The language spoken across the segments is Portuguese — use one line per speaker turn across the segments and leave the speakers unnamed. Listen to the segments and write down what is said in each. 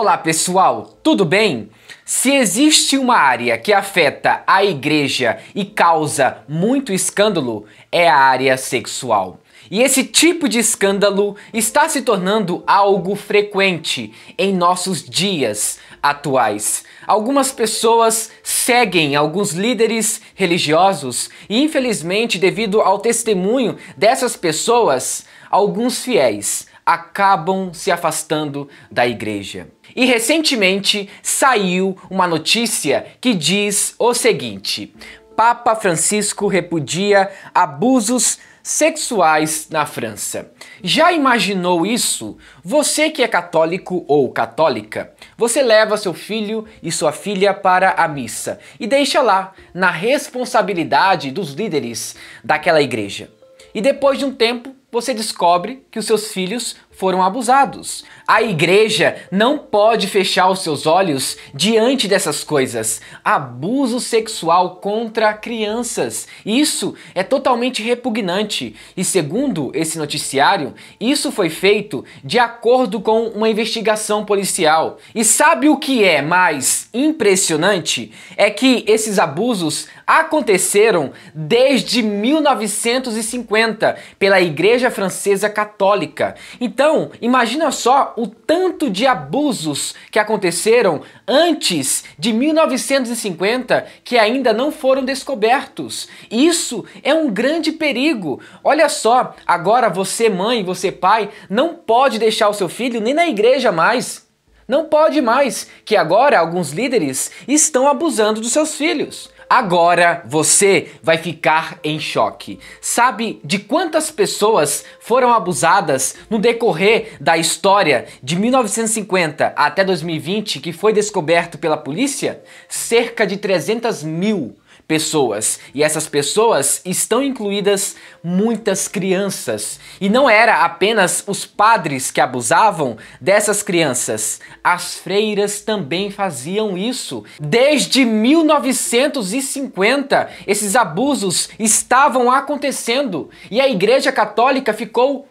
Olá pessoal, tudo bem? Se existe uma área que afeta a igreja e causa muito escândalo, é a área sexual. E esse tipo de escândalo está se tornando algo frequente em nossos dias atuais. Algumas pessoas seguem alguns líderes religiosos e, infelizmente, devido ao testemunho dessas pessoas, alguns fiéis acabam se afastando da igreja. E recentemente saiu uma notícia que diz o seguinte: Papa Francisco repudia abusos sexuais na França. Já imaginou isso? Você que é católico ou católica, você leva seu filho e sua filha para a missa e deixa lá na responsabilidade dos líderes daquela igreja. E depois de um tempo, você descobre que os seus filhos foram abusados. A igreja não pode fechar os seus olhos diante dessas coisas. Abuso sexual contra crianças. Isso é totalmente repugnante. E segundo esse noticiário, isso foi feito de acordo com uma investigação policial. E sabe o que é mais impressionante? É que esses abusos aconteceram desde 1950 pela Igreja Francesa Católica. Então, então, imagina só o tanto de abusos que aconteceram antes de 1950 que ainda não foram descobertos. Isso é um grande perigo. Olha só, agora você mãe, você pai, não pode deixar o seu filho nem na igreja mais. Não pode mais, que agora alguns líderes estão abusando dos seus filhos. Agora você vai ficar em choque. Sabe de quantas pessoas foram abusadas no decorrer da história de 1950 até 2020 que foi descoberto pela polícia? Cerca de 300 mil pessoas. E essas pessoas estão incluídas muitas crianças. E não era apenas os padres que abusavam dessas crianças. As freiras também faziam isso. Desde 1950, esses abusos estavam acontecendo. E a Igreja Católica ficou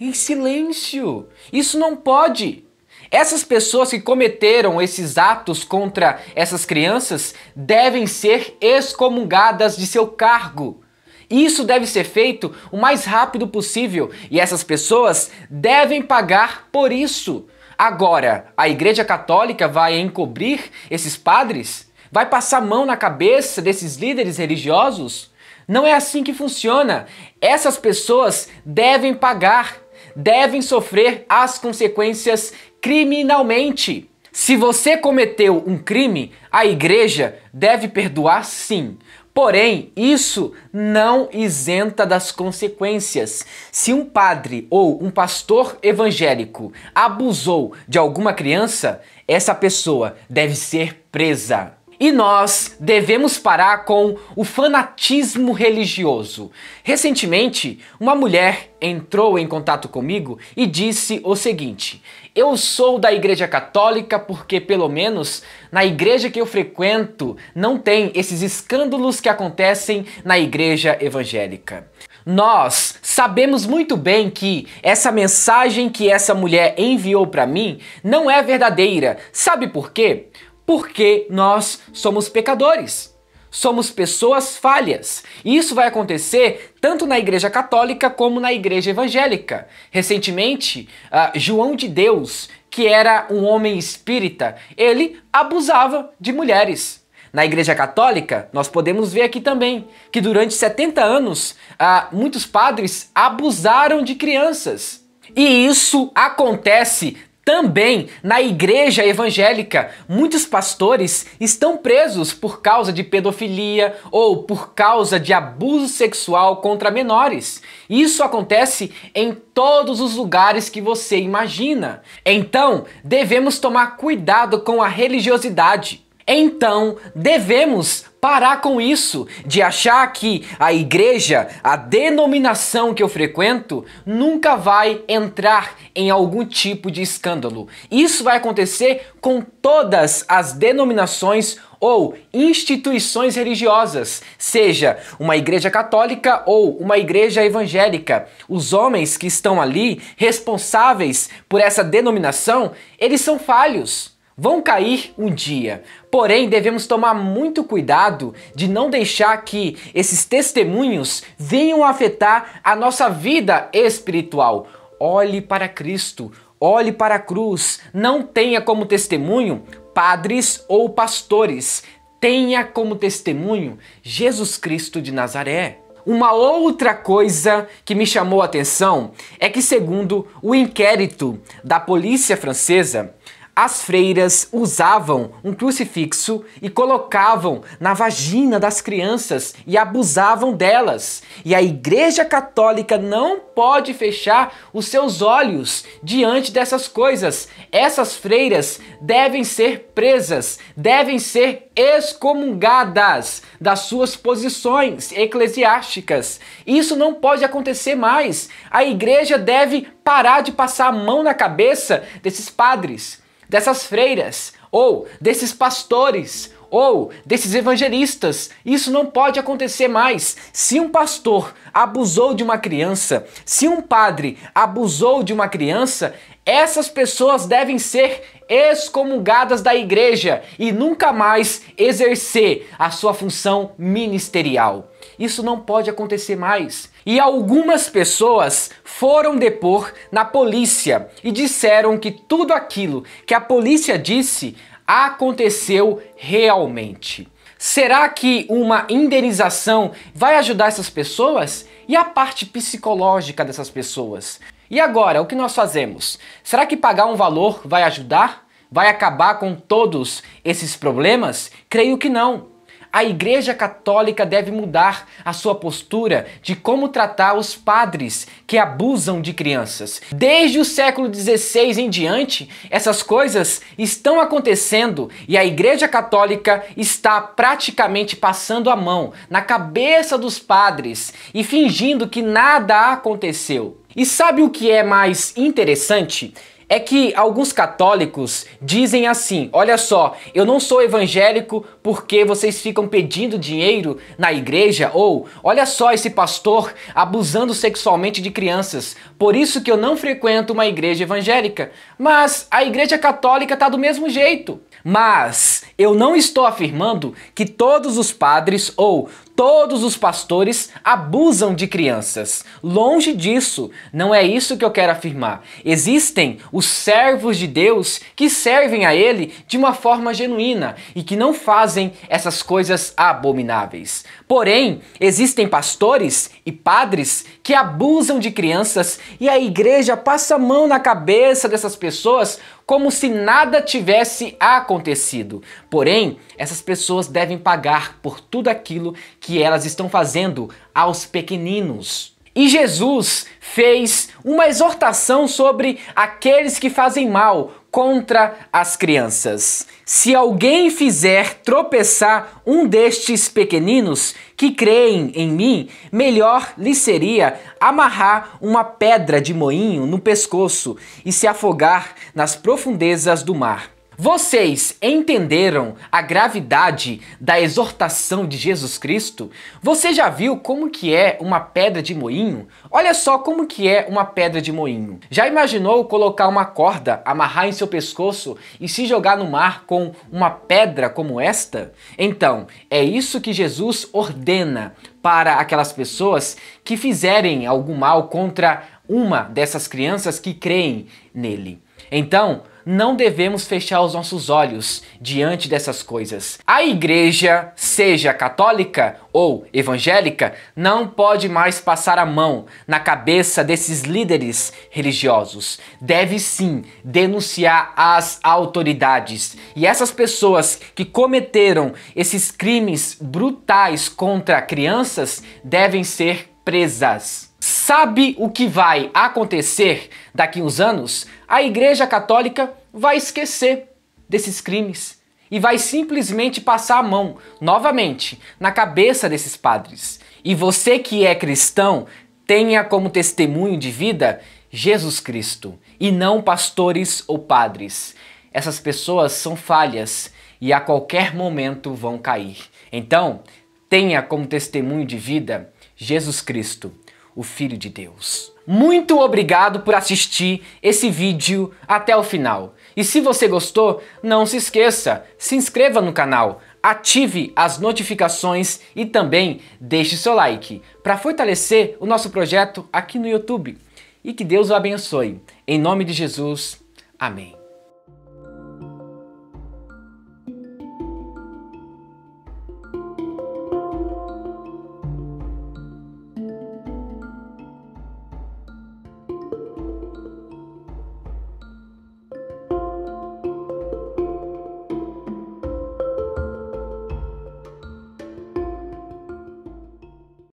em silêncio. Isso não pode. Essas pessoas que cometeram esses atos contra essas crianças devem ser excomungadas de seu cargo. Isso deve ser feito o mais rápido possível e essas pessoas devem pagar por isso. Agora, a Igreja Católica vai encobrir esses padres? Vai passar a mão na cabeça desses líderes religiosos? Não é assim que funciona. Essas pessoas devem pagar devem sofrer as consequências criminalmente. Se você cometeu um crime, a igreja deve perdoar sim. Porém, isso não isenta das consequências. Se um padre ou um pastor evangélico abusou de alguma criança, essa pessoa deve ser presa. E nós devemos parar com o fanatismo religioso. Recentemente, uma mulher entrou em contato comigo e disse o seguinte: Eu sou da Igreja Católica porque, pelo menos, na igreja que eu frequento não tem esses escândalos que acontecem na Igreja Evangélica. Nós sabemos muito bem que essa mensagem que essa mulher enviou para mim não é verdadeira. Sabe por quê? porque nós somos pecadores. Somos pessoas falhas. E isso vai acontecer tanto na Igreja Católica como na Igreja Evangélica. Recentemente, uh, João de Deus, que era um homem espírita, ele abusava de mulheres. Na Igreja Católica, nós podemos ver aqui também que durante 70 anos, uh, muitos padres abusaram de crianças. E isso acontece também na igreja evangélica, muitos pastores estão presos por causa de pedofilia ou por causa de abuso sexual contra menores. Isso acontece em todos os lugares que você imagina. Então, devemos tomar cuidado com a religiosidade. Então, devemos parar com isso de achar que a igreja, a denominação que eu frequento, nunca vai entrar em algum tipo de escândalo. Isso vai acontecer com todas as denominações ou instituições religiosas, seja uma igreja católica ou uma igreja evangélica. Os homens que estão ali responsáveis por essa denominação, eles são falhos vão cair um dia. Porém, devemos tomar muito cuidado de não deixar que esses testemunhos venham afetar a nossa vida espiritual. Olhe para Cristo, olhe para a cruz, não tenha como testemunho padres ou pastores, tenha como testemunho Jesus Cristo de Nazaré. Uma outra coisa que me chamou a atenção é que, segundo o inquérito da polícia francesa, as freiras usavam um crucifixo e colocavam na vagina das crianças e abusavam delas. E a Igreja Católica não pode fechar os seus olhos diante dessas coisas. Essas freiras devem ser presas, devem ser excomungadas das suas posições eclesiásticas. Isso não pode acontecer mais. A igreja deve parar de passar a mão na cabeça desses padres dessas freiras, ou desses pastores, ou desses evangelistas. Isso não pode acontecer mais. Se um pastor abusou de uma criança, se um padre abusou de uma criança, essas pessoas devem ser excomungadas da igreja e nunca mais exercer a sua função ministerial. Isso não pode acontecer mais. E algumas pessoas foram depor na polícia e disseram que tudo aquilo que a polícia disse aconteceu realmente. Será que uma indenização vai ajudar essas pessoas? E a parte psicológica dessas pessoas? E agora, o que nós fazemos? Será que pagar um valor vai ajudar? Vai acabar com todos esses problemas? Creio que não a Igreja Católica deve mudar a sua postura de como tratar os padres que abusam de crianças. Desde o século XVI em diante, essas coisas estão acontecendo e a Igreja Católica está praticamente passando a mão na cabeça dos padres e fingindo que nada aconteceu. E sabe o que é mais interessante? é que alguns católicos dizem assim: olha só, eu não sou evangélico porque vocês ficam pedindo dinheiro na igreja, ou olha só esse pastor abusando sexualmente de crianças, por isso que eu não frequento uma igreja evangélica. Mas a igreja católica tá do mesmo jeito. Mas eu não estou afirmando que todos os padres ou todos os pastores abusam de crianças. Longe disso, não é isso que eu quero afirmar. Existem os servos de Deus que servem a Ele de uma forma genuína e que não fazem essas coisas abomináveis. Porém, existem pastores e padres que abusam de crianças e a igreja passa a mão na cabeça dessas pessoas como se nada tivesse acontecido. Porém, essas pessoas devem pagar por tudo aquilo que elas estão fazendo aos pequeninos. E Jesus fez uma exortação sobre aqueles que fazem mal contra as crianças. Se alguém fizer tropeçar um destes pequeninos que creem em mim, melhor lhe seria amarrar uma pedra de moinho no pescoço e se afogar nas profundezas do mar. Vocês entenderam a gravidade da exortação de Jesus Cristo? Você já viu como que é uma pedra de moinho? Olha só como que é uma pedra de moinho. Já imaginou colocar uma corda, amarrar em seu pescoço e se jogar no mar com uma pedra como esta? Então, é isso que Jesus ordena para aquelas pessoas que fizerem algum mal contra uma dessas crianças que creem nele. Então, não devemos fechar os nossos olhos diante dessas coisas. A igreja, seja católica ou evangélica, não pode mais passar a mão na cabeça desses líderes religiosos. Deve sim denunciar as autoridades. E essas pessoas que cometeram esses crimes brutais contra crianças devem ser presas. Sabe o que vai acontecer daqui uns anos? A Igreja Católica vai esquecer desses crimes e vai simplesmente passar a mão novamente na cabeça desses padres. E você que é cristão, tenha como testemunho de vida Jesus Cristo e não pastores ou padres. Essas pessoas são falhas e a qualquer momento vão cair. Então, tenha como testemunho de vida Jesus Cristo o Filho de Deus. Muito obrigado por assistir esse vídeo até o final. E se você gostou, não se esqueça, se inscreva no canal, ative as notificações e também deixe seu like para fortalecer o nosso projeto aqui no YouTube. E que Deus o abençoe. Em nome de Jesus. Amém.